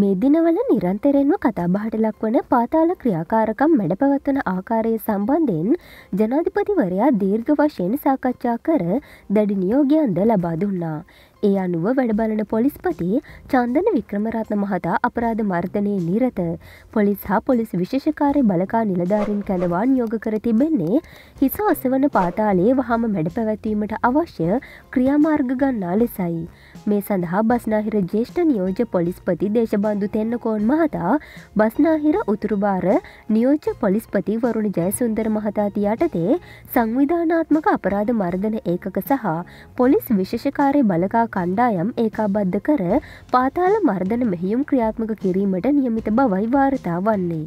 මේ දිනවල නිරන්තරෙන්ව කතාබහට ලක්වන පාතාල ක්‍රියාකාරකම් මැඩ පවත්වන ආකාරය සම්බන්ධයෙන් ජනාධිපතිවරයා දීර්ඝ වශයෙන් සාකච්ඡා කර දැඩි නියෝගයන්ද ලබා දුන්නා. ඒ අනුව වැඩබලන පොලිස්පති චන්දන වික්‍රමරත්න මහතා අපරාධ මර්ධනය නිරත පොලිස් හා පොලිස් විශෂකාරය බලකා නිලධාරින් කැඳවා නියෝග කර තිබෙන්නේ හිස අසවන පාතාලයේ වහම මැඩ පැවැත්වීමට අවශ්‍ය ක්‍රියාමාර්ග ගන්නා ලෙසයි. මේ සඳහා බස්නාහිර ජේෂ්ඨ නියෝජ පොලිස්පති දේශබන්ධු තෙන්නකෝන් මහතා බස්නාහිර උතුරුබාර නියෝජ පොලිස්පති වරුණ ජයසුන්දර මහතාති යටතේ සංවිධානාත්මක අපරාධ මර්ධන ඒකක සහ පොලිස් විශෂකාරය බලකා කණ්ඩායම් ඒකාබද්ධ කර පාතාල මර්ධන මෙහියුම් ක්‍රියාත්මක කිරීමට නියමිත බවයි වාර්තා වන්නේ.